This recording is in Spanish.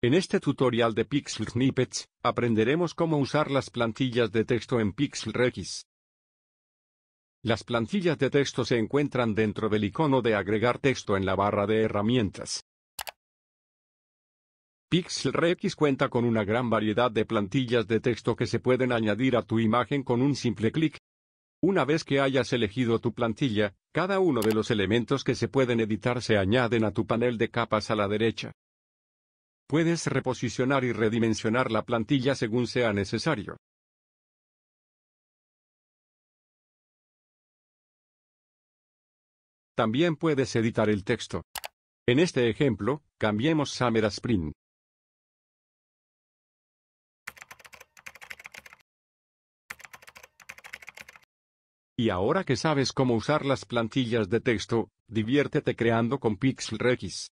En este tutorial de Pixel Snippets, aprenderemos cómo usar las plantillas de texto en Pixel Rex. Las plantillas de texto se encuentran dentro del icono de agregar texto en la barra de herramientas. Pixel Rex cuenta con una gran variedad de plantillas de texto que se pueden añadir a tu imagen con un simple clic. Una vez que hayas elegido tu plantilla, cada uno de los elementos que se pueden editar se añaden a tu panel de capas a la derecha. Puedes reposicionar y redimensionar la plantilla según sea necesario. También puedes editar el texto. En este ejemplo, cambiemos Summer a Spring. Y ahora que sabes cómo usar las plantillas de texto, diviértete creando con Pixel Regis.